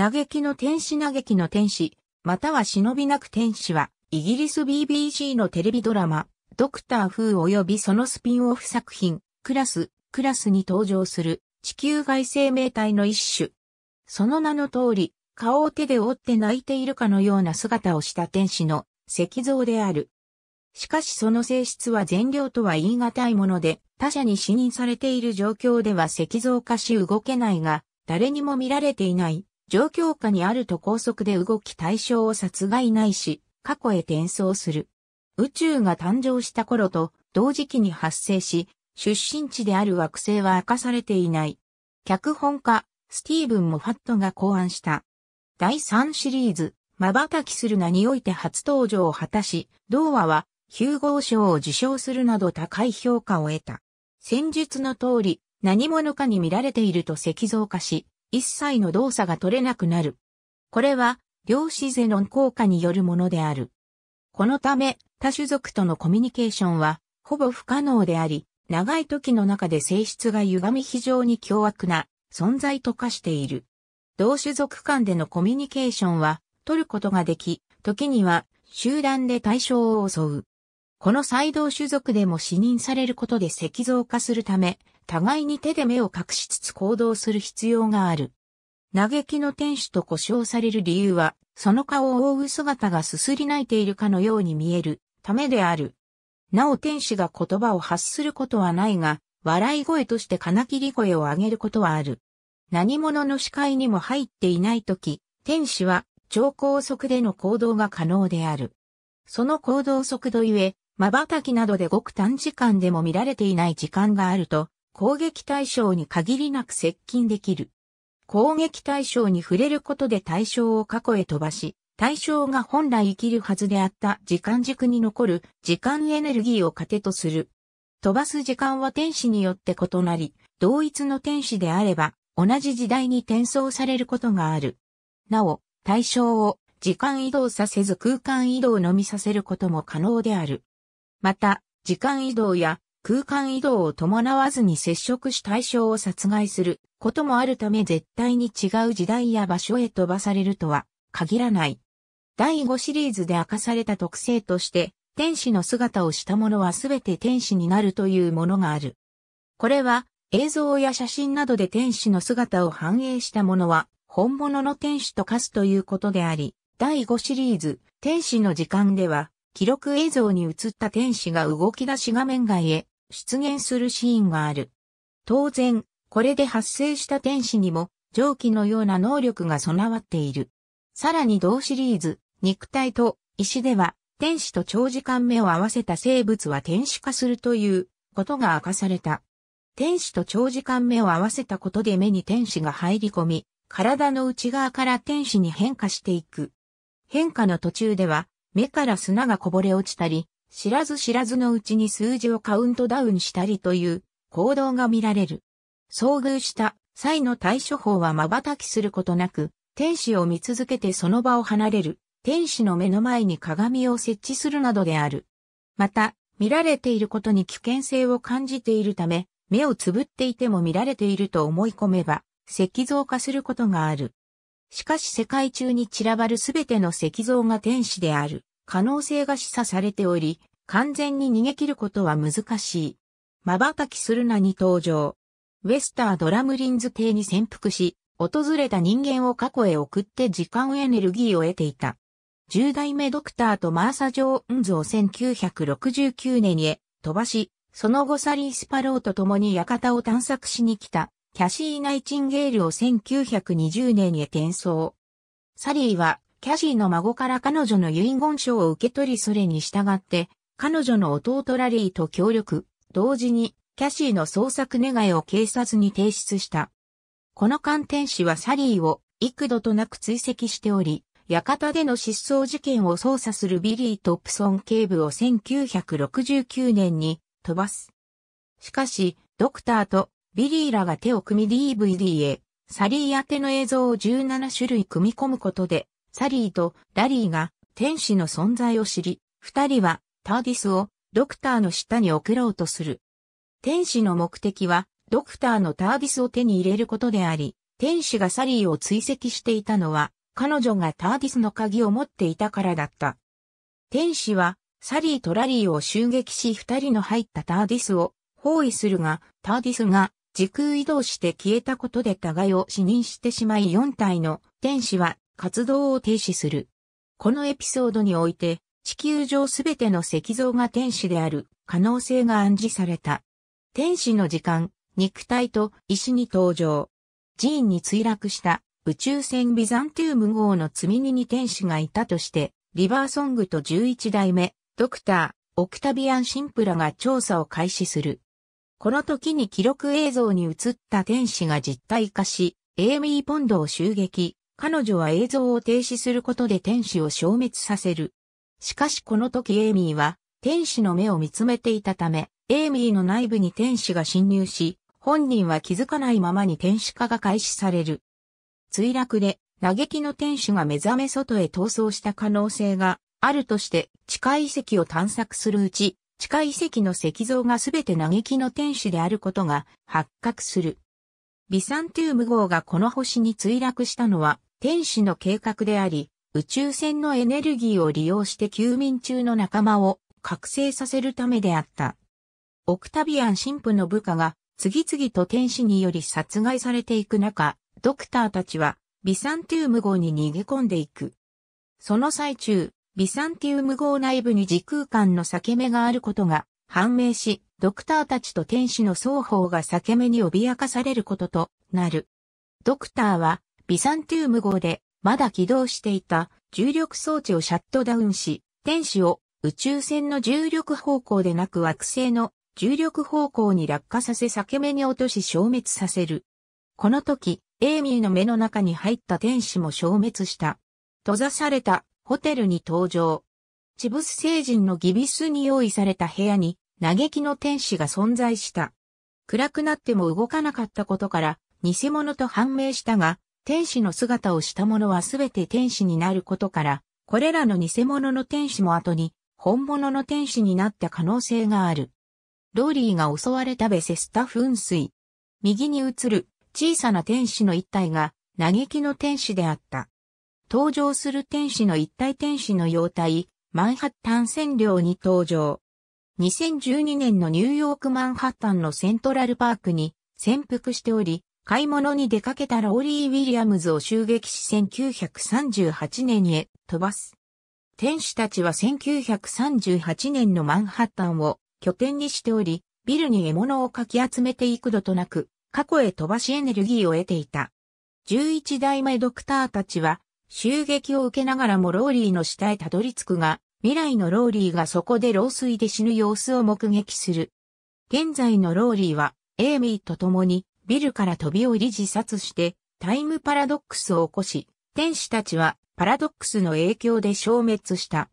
嘆きの天使嘆きの天使、または忍びなく天使は、イギリス BBC のテレビドラマ、ドクター・フー及びそのスピンオフ作品、クラス、クラスに登場する地球外生命体の一種。その名の通り、顔を手で覆って泣いているかのような姿をした天使の石像である。しかしその性質は善良とは言い難いもので、他者に視認されている状況では石像化し動けないが、誰にも見られていない状況下にあると高速で動き対象を殺害ないし、過去へ転送する。宇宙が誕生した頃と同時期に発生し、出身地である惑星は明かされていない。脚本家、スティーブン・モファットが考案した。第3シリーズ、瞬きする名において初登場を果たし、童話は、ヒューゴー賞を受賞するなど高い評価を得た。戦術の通り、何者かに見られていると石像化し、一切の動作が取れなくなる。これは、量子ゼノン効果によるものである。このため、他種族とのコミュニケーションは、ほぼ不可能であり、長い時の中で性質が歪み非常に凶悪な存在と化している。同種族間でのコミュニケーションは、取ることができ、時には集団で対象を襲う。この細道種族でも視認されることで石像化するため、互いに手で目を隠しつつ行動する必要がある。嘆きの天使と呼称される理由は、その顔を覆う姿がすすり泣いているかのように見えるためである。なお天使が言葉を発することはないが、笑い声として金切り声を上げることはある。何者の視界にも入っていないとき、天使は超高速での行動が可能である。その行動速度ゆえ、瞬きなどでごく短時間でも見られていない時間があると、攻撃対象に限りなく接近できる。攻撃対象に触れることで対象を過去へ飛ばし、対象が本来生きるはずであった時間軸に残る時間エネルギーを糧とする。飛ばす時間は天使によって異なり、同一の天使であれば同じ時代に転送されることがある。なお、対象を時間移動させず空間移動のみさせることも可能である。また、時間移動や空間移動を伴わずに接触し対象を殺害することもあるため絶対に違う時代や場所へ飛ばされるとは限らない。第5シリーズで明かされた特性として、天使の姿をした者は全て天使になるというものがある。これは映像や写真などで天使の姿を反映したものは本物の天使と化すということであり、第5シリーズ天使の時間では記録映像に映った天使が動き出し画面外へ出現するシーンがある。当然、これで発生した天使にも蒸気のような能力が備わっている。さらに同シリーズ、肉体と石では天使と長時間目を合わせた生物は天使化するということが明かされた。天使と長時間目を合わせたことで目に天使が入り込み、体の内側から天使に変化していく。変化の途中では目から砂がこぼれ落ちたり、知らず知らずのうちに数字をカウントダウンしたりという行動が見られる。遭遇した際の対処法は瞬きすることなく、天使を見続けてその場を離れる、天使の目の前に鏡を設置するなどである。また、見られていることに危険性を感じているため、目をつぶっていても見られていると思い込めば、石像化することがある。しかし世界中に散らばるすべての石像が天使である可能性が示唆されており、完全に逃げ切ることは難しい。瞬きするなに登場。ウェスタードラムリンズ邸に潜伏し、訪れた人間を過去へ送って時間エネルギーを得ていた。十代目ドクターとマーサ・ジョーンズを1969年へ飛ばし、その後サリー・スパローと共に館を探索しに来た。キャシー・ナイチンゲールを1920年へ転送。サリーは、キャシーの孫から彼女の遺言書を受け取りそれに従って、彼女の弟ラリーと協力、同時に、キャシーの捜索願いを警察に提出した。この観点士はサリーを幾度となく追跡しており、館での失踪事件を捜査するビリー・トップソン警部を1969年に飛ばす。しかし、ドクターとビリーらが手を組み DVD へ、サリー宛ての映像を17種類組み込むことで、サリーとラリーが天使の存在を知り、二人はターディスをドクターの下に送ろうとする。天使の目的は、ドクターのターディスを手に入れることであり、天使がサリーを追跡していたのは、彼女がターディスの鍵を持っていたからだった。天使は、サリーとラリーを襲撃し二人の入ったターディスを包囲するが、ターディスが時空移動して消えたことで互いを死認してしまい4体の天使は活動を停止する。このエピソードにおいて、地球上すべての石像が天使である可能性が暗示された。天使の時間、肉体と石に登場。寺院に墜落した宇宙船ビザンティウム号の積み荷に天使がいたとして、リバーソングと11代目、ドクター、オクタビアン・シンプラが調査を開始する。この時に記録映像に映った天使が実体化し、エイミー・ポンドを襲撃。彼女は映像を停止することで天使を消滅させる。しかしこの時エイミーは天使の目を見つめていたため、エイミーの内部に天使が侵入し、本人は気づかないままに天使化が開始される。墜落で嘆きの天使が目覚め外へ逃走した可能性があるとして地下遺跡を探索するうち、地下遺跡の石像がすべて嘆きの天使であることが発覚する。ビサンティウム号がこの星に墜落したのは天使の計画であり、宇宙船のエネルギーを利用して休眠中の仲間を覚醒させるためであった。オクタビアン神父の部下が次々と天使により殺害されていく中、ドクターたちはビサンティウム号に逃げ込んでいく。その最中、ビサンティウム号内部に時空間の裂け目があることが判明し、ドクターたちと天使の双方が裂け目に脅かされることとなる。ドクターはビサンティウム号でまだ起動していた重力装置をシャットダウンし、天使を宇宙船の重力方向でなく惑星の重力方向に落下させ裂け目に落とし消滅させる。この時、エイミーの目の中に入った天使も消滅した。閉ざされたホテルに登場。チブス星人のギビスに用意された部屋に嘆きの天使が存在した。暗くなっても動かなかったことから偽物と判明したが、天使の姿をした者はすべて天使になることから、これらの偽物の天使も後に本物の天使になった可能性がある。ローリーが襲われたベセスタ噴水。右に映る小さな天使の一体が嘆きの天使であった。登場する天使の一体天使の様態、マンハッタン占領に登場。2012年のニューヨークマンハッタンのセントラルパークに潜伏しており、買い物に出かけたローリー・ウィリアムズを襲撃し1938年へ飛ばす。天使たちは1938年のマンハッタンを拠点にしており、ビルに獲物をかき集めて幾度となく、過去へ飛ばしエネルギーを得ていた。11代目ドクターたちは、襲撃を受けながらもローリーの下へたどり着くが、未来のローリーがそこで老衰で死ぬ様子を目撃する。現在のローリーは、エイミーと共に、ビルから飛び降り自殺して、タイムパラドックスを起こし、天使たちは、パラドックスの影響で消滅した。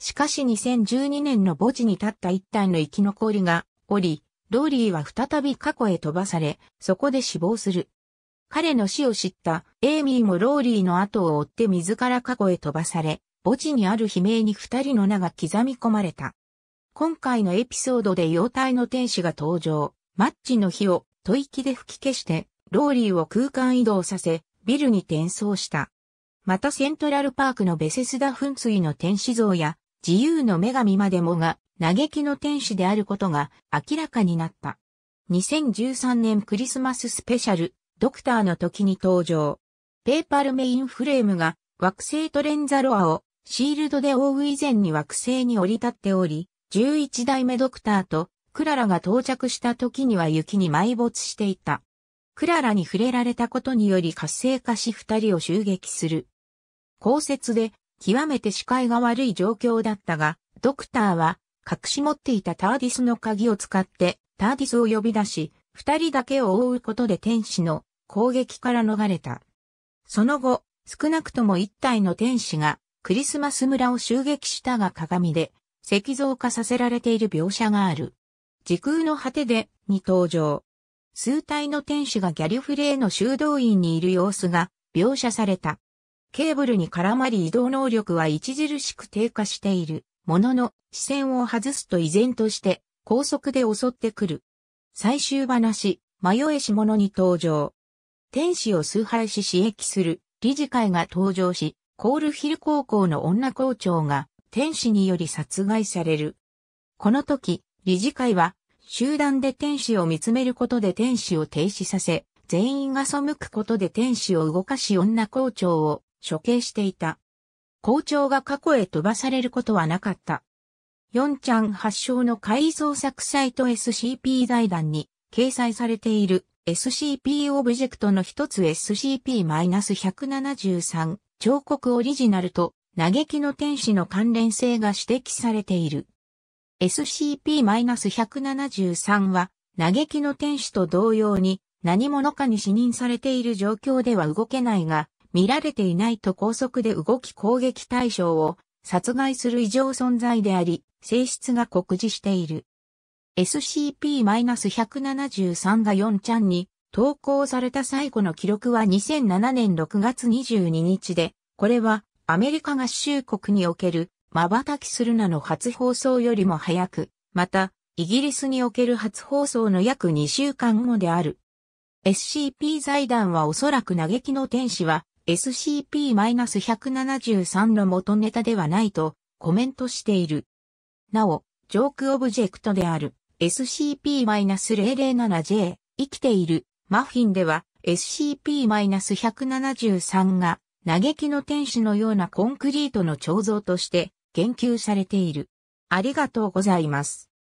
しかし2012年の墓地に立った一体の生き残りが、おり、ローリーは再び過去へ飛ばされ、そこで死亡する。彼の死を知ったエイミーもローリーの後を追って自ら過去へ飛ばされ、墓地にある悲鳴に二人の名が刻み込まれた。今回のエピソードで妖体の天使が登場、マッチの火を吐息で吹き消して、ローリーを空間移動させ、ビルに転送した。またセントラルパークのベセスダ噴水の天使像や、自由の女神までもが、嘆きの天使であることが明らかになった。2013年クリスマススペシャルドクターの時に登場。ペーパルメインフレームが惑星トレンザロアをシールドで覆う以前に惑星に降り立っており、11代目ドクターとクララが到着した時には雪に埋没していた。クララに触れられたことにより活性化し二人を襲撃する。降雪で極めて視界が悪い状況だったが、ドクターは隠し持っていたターディスの鍵を使ってターディスを呼び出し、二人だけを覆うことで天使の攻撃から逃れた。その後、少なくとも一体の天使がクリスマス村を襲撃したが鏡で石像化させられている描写がある。時空の果てでに登場。数体の天使がギャリフレーの修道院にいる様子が描写された。ケーブルに絡まり移動能力は著しく低下している。ものの、視線を外すと依然として高速で襲ってくる。最終話、迷えし者に登場。天使を崇拝し刺激する理事会が登場し、コールヒル高校の女校長が天使により殺害される。この時、理事会は集団で天使を見つめることで天使を停止させ、全員が背くことで天使を動かし女校長を処刑していた。校長が過去へ飛ばされることはなかった。四ちゃん発祥の改造作サイト SCP 財団に掲載されている SCP オブジェクトの一つ SCP-173 彫刻オリジナルと嘆きの天使の関連性が指摘されている。SCP-173 は嘆きの天使と同様に何者かに視認されている状況では動けないが、見られていないと高速で動き攻撃対象を殺害する異常存在であり、性質が酷似している。SCP-173 が4ちゃんに投稿された最後の記録は2007年6月22日で、これはアメリカ合衆国における瞬きするなの初放送よりも早く、また、イギリスにおける初放送の約2週間後である。SCP 財団はおそらく嘆きの天使は SCP-173 の元ネタではないとコメントしている。なお、ジョークオブジェクトである。SCP-007J 生きているマフィンでは SCP-173 が嘆きの天使のようなコンクリートの彫像として言及されている。ありがとうございます。